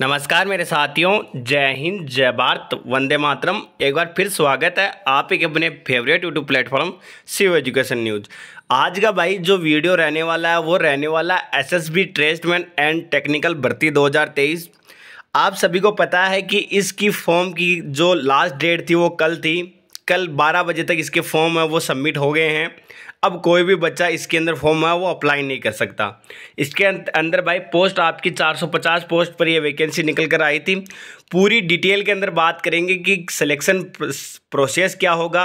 नमस्कार मेरे साथियों जय हिंद जय भारत वंदे मातरम एक बार फिर स्वागत है आप एक अपने favourite YouTube platform Shiv Education News आज का भाई जो वीडियो रहने वाला है वो रहने वाला S S B tradesman and technical भर्ती 2023 आप सभी को पता है कि इसकी फॉर्म की जो लास्ट डेट थी वो कल थी कल 12 बजे तक इसके फॉर्म है वो सबमिट हो गए हैं अब कोई भी बच्चा इसके अंदर फॉर्म है वो अप्लाई नहीं कर सकता इसके अं-, अंदर भाई पोस्ट आपकी 450 पोस्ट पर ये वैकेंसी निकल कर आई थी पूरी डिटेल के अंदर बात करेंगे कि सिलेक्शन प्रोसेस क्या होगा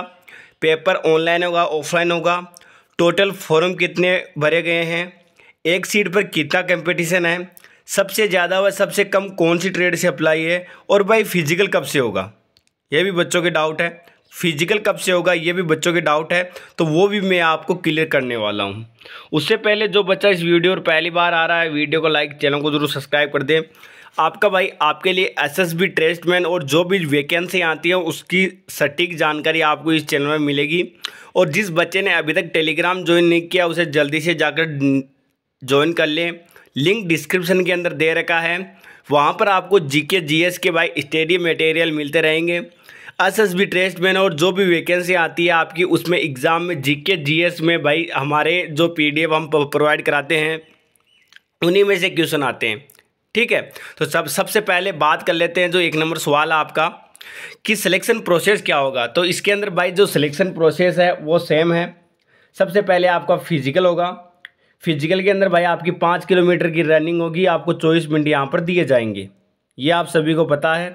पेपर ऑनलाइन होगा ऑफलाइन होगा टोटल फॉर्म कितने भरे गए हैं एक सीट पर कितना कंपटीशन है सबसे ज़्यादा व सबसे कम कौन सी ट्रेड से अप्लाई है और भाई फिजिकल कब से होगा यह भी बच्चों के डाउट है फिजिकल कब से होगा ये भी बच्चों के डाउट है तो वो भी मैं आपको क्लियर करने वाला हूँ उससे पहले जो बच्चा इस वीडियो पर पहली बार आ रहा है वीडियो को लाइक चैनल को जरूर सब्सक्राइब कर दें आपका भाई आपके लिए एस एस बी टेस्टमैन और जो भी वैकेंसी आती है उसकी सटीक जानकारी आपको इस चैनल में मिलेगी और जिस बच्चे ने अभी तक टेलीग्राम ज्वाइन नहीं किया उसे जल्दी से जाकर ज्वाइन कर लें लिंक डिस्क्रिप्शन के अंदर दे रखा है वहाँ पर आपको जी के जी एस के भाई स्टडी मटेरियल मिलते रहेंगे एस एस टेस्ट में और जो भी वैकेंसी आती है आपकी उसमें एग्ज़ाम में जीके जीएस में भाई हमारे जो पीडीएफ हम प्रोवाइड कराते हैं उन्हीं में से क्वेश्चन आते हैं ठीक है तो सब सबसे पहले बात कर लेते हैं जो एक नंबर सवाल आपका कि सिलेक्शन प्रोसेस क्या होगा तो इसके अंदर भाई जो सिलेक्शन प्रोसेस है वो सेम है सबसे पहले आपका फिजिकल होगा फिजिकल के अंदर भाई आपकी पाँच किलोमीटर की रनिंग होगी आपको चौबीस मिनट यहाँ पर दिए जाएंगे ये आप सभी को पता है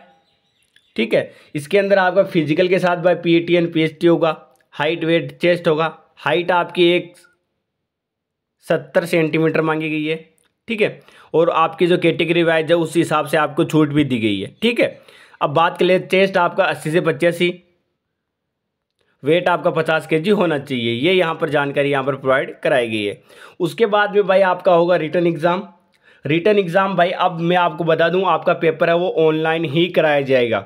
ठीक है इसके अंदर आपका फिजिकल के साथ भाई P T N P H T होगा हाइट वेट चेस्ट होगा हाइट आपकी एक सत्तर सेंटीमीटर मांगी गई है ठीक है और आपकी जो कैटेगरी वाइज है उस हिसाब से आपको छूट भी दी गई है ठीक है अब बात कर ले चेस्ट आपका अस्सी से पचासी वेट आपका पचास के जी होना चाहिए ये यहाँ पर जानकारी यहाँ पर प्रोवाइड कराई गई है उसके बाद में भाई आपका होगा रिटर्न एग्ज़ाम रिटर्न एग्ज़ाम भाई अब मैं आपको बता दूँ आपका पेपर है वो ऑनलाइन ही कराया जाएगा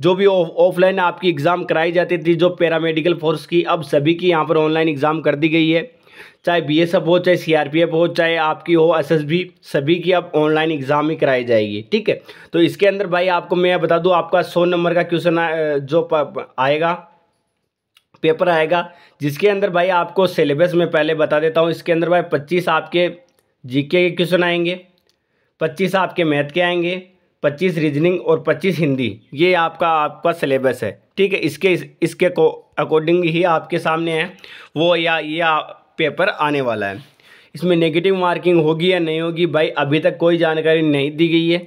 जो भी ऑफलाइन आपकी एग्ज़ाम कराई जाती थी जो पैरामेडिकल फोर्स की अब सभी की यहाँ पर ऑनलाइन एग्ज़ाम कर दी गई है चाहे बी एस एफ हो चाहे सी आर पी एफ हो चाहे आपकी हो एस एस बी सभी की अब ऑनलाइन एग्ज़ाम ही कराई जाएगी ठीक है तो इसके अंदर भाई आपको मैं बता दूँ आपका सौ नंबर का क्वेश्चन जो आएगा पेपर आएगा जिसके अंदर भाई आपको सिलेबस में पहले बता देता हूँ इसके अंदर भाई पच्चीस आपके जीके के क्वेश्चन आएंगे पच्चीस आपके मैथ के आएंगे पच्चीस रीजनिंग और पच्चीस हिंदी ये आपका आपका सिलेबस है ठीक है इसके इसके अकॉर्डिंग ही आपके सामने है वो या ये पेपर आने वाला है इसमें नेगेटिव मार्किंग होगी या नहीं होगी भाई अभी तक कोई जानकारी नहीं दी गई है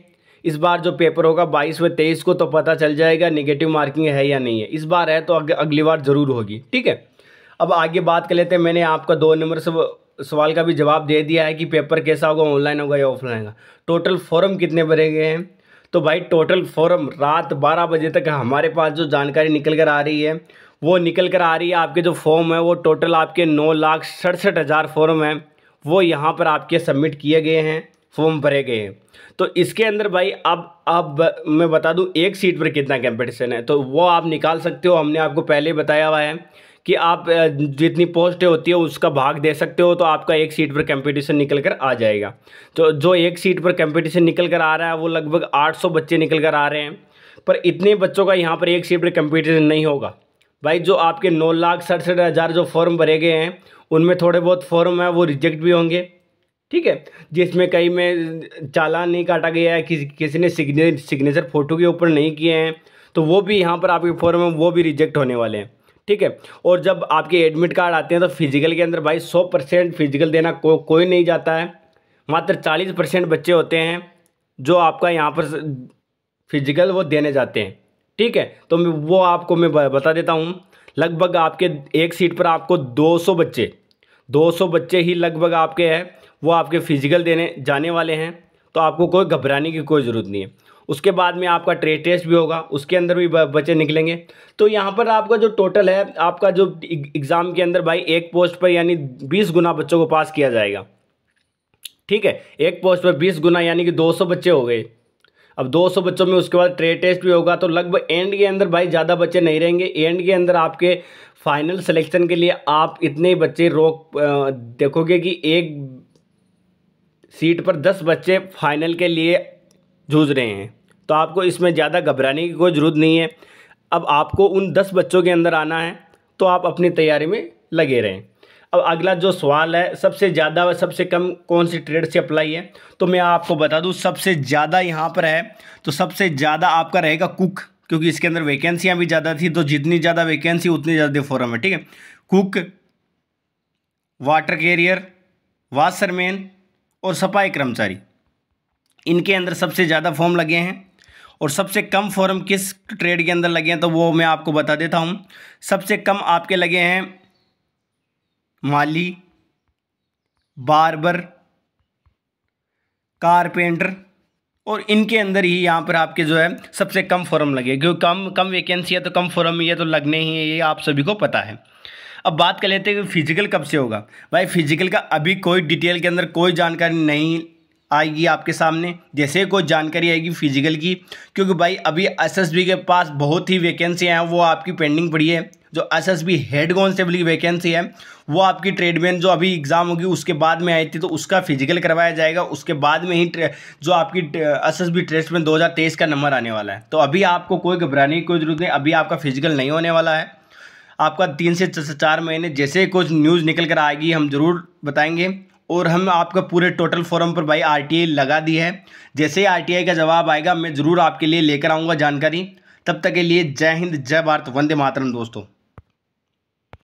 इस बार जो पेपर होगा बाईस व तेईस को तो पता चल जाएगा नेगेटिव मार्किंग है या नहीं है इस बार है तो अग, अगली बार ज़रूर होगी ठीक है अब आगे बात कर लेते हैं मैंने आपका दो नंबर से सवाल का भी जवाब दे दिया है कि पेपर कैसा होगा ऑनलाइन होगा या ऑफलाइन होगा टोटल फॉर्म कितने भरे गए हैं तो भाई टोटल फॉरम रात बारह बजे तक हमारे पास जो जानकारी निकल कर आ रही है वो निकल कर आ रही है आपके जो फॉर्म है वो टोटल आपके नौ लाख सड़सठ हज़ार फॉर्म हैं वो यहाँ पर आपके सबमिट किए गए हैं फॉर्म भरे गए हैं तो इसके अंदर भाई अब अब मैं बता दूँ एक सीट पर कितना कंपटीशन है तो वो आप निकाल सकते हो हमने आपको पहले बताया हुआ है कि आप जितनी पोस्ट होती है उसका भाग दे सकते हो तो आपका एक सीट पर कंपटीशन निकल कर आ जाएगा तो जो एक सीट पर कंपटीशन निकल कर आ रहा है वो लगभग 800 बच्चे निकल कर आ रहे हैं पर इतने बच्चों का यहाँ पर एक सीट पर कंपटीशन नहीं होगा भाई जो आपके नौ लाख सड़सठ हज़ार जो फॉर्म भरे गए हैं उनमें थोड़े बहुत फॉर्म हैं वो रिजेक्ट भी होंगे ठीक है जिसमें कई में चालान नहीं काटा गया है किसी किसी ने सिग्ने सिग्नेचर फ़ोटो के ऊपर नहीं किए हैं तो वो भी यहाँ पर आपके फॉर्म है वो भी रिजेक्ट होने वाले हैं ठीक है और जब आपके एडमिट कार्ड आते हैं तो फिजिकल के अंदर भाई सौ परसेंट फिजिकल देना को, कोई नहीं जाता है मात्र चालीस परसेंट बच्चे होते हैं जो आपका यहाँ पर फिजिकल वो देने जाते हैं ठीक है तो वो आपको मैं बता देता हूँ लगभग आपके एक सीट पर आपको सौ बच्चे सौ बच्चे ही लगभग आपके हैं वो आपके फिजिकल देने जाने वाले हैं तो आपको कोई घबराने की कोई ज़रूरत नहीं है उसके बाद में आपका ट्रेड टेस्ट भी होगा उसके अंदर भी बच्चे निकलेंगे तो यहाँ पर आपका जो टोटल है आपका जो एग्ज़ाम के अंदर भाई एक पोस्ट पर यानी बीस गुना बच्चों को पास किया जाएगा ठीक है एक पोस्ट पर बीस गुना यानी कि दो सौ बच्चे हो गए अब 200 बच्चों में उसके बाद ट्रेड टेस्ट भी होगा तो लगभग एंड के अंदर भाई ज़्यादा बच्चे नहीं रहेंगे एंड के अंदर आपके फाइनल सिलेक्शन के लिए आप इतने बच्चे रोक देखोगे कि एक सीट पर दस बच्चे फाइनल के लिए जूझ रहे हैं तो आपको इसमें ज़्यादा घबराने की कोई ज़रूरत नहीं है अब आपको उन दस बच्चों के अंदर आना है तो आप अपनी तैयारी में लगे रहें अब अगला जो सवाल है सबसे ज़्यादा व सबसे कम कौन सी ट्रेड से अप्लाई है तो मैं आपको बता दूँ सबसे ज़्यादा यहाँ पर है तो सबसे ज़्यादा आपका रहेगा कुक क्योंकि इसके अंदर वैकेंसियाँ भी ज़्यादा थी तो जितनी ज़्यादा वैकेंसी उतनी ज़्यादा फॉरम है ठीक है कुक वाटर कैरियर वाशरमैन और सफाई कर्मचारी इनके अंदर सबसे ज़्यादा फॉर्म लगे हैं और सबसे कम फॉर्म किस ट्रेड के अंदर लगे हैं तो वो मैं आपको बता देता हूँ सबसे कम आपके लगे हैं माली बारबर कारपेंटर और इनके अंदर ही यहाँ पर आपके जो है सबसे कम फॉर्म लगे क्योंकि कम कम वैकेंसी है तो कम फॉर्म ये तो लगने ही है ये आप सभी को पता है अब बात कर लेते हैं कि फिजिकल कब से होगा भाई फिजिकल का अभी कोई डिटेल के अंदर कोई जानकारी नहीं आएगी आपके सामने जैसे कुछ जानकारी आएगी फिजिकल की क्योंकि भाई अभी एसएसबी के पास बहुत ही वैकेंसियाँ हैं वो आपकी पेंडिंग पड़ी है जो एसएसबी हेड कॉन्स्टेबल की वैकेंसी है वो आपकी ट्रेडमैन जो अभी एग्ज़ाम होगी उसके बाद में आई थी तो उसका फिजिकल करवाया जाएगा उसके बाद में ही जो आपकी एस एस बी ट्रेस्ट में दो का नंबर आने वाला है तो अभी आपको कोई घबराने की कोई ज़रूरत नहीं अभी आपका फिजिकल नहीं होने वाला है आपका तीन से चार महीने जैसे कुछ न्यूज़ निकल कर आएगी हम ज़रूर बताएंगे और हम आपका पूरे टोटल फॉरम पर भाई आरटीआई लगा दी है जैसे ही आरटीआई का जवाब आएगा मैं ज़रूर आपके लिए लेकर आऊँगा जानकारी तब तक के लिए जय हिंद जय भारत वंदे मातरम दोस्तों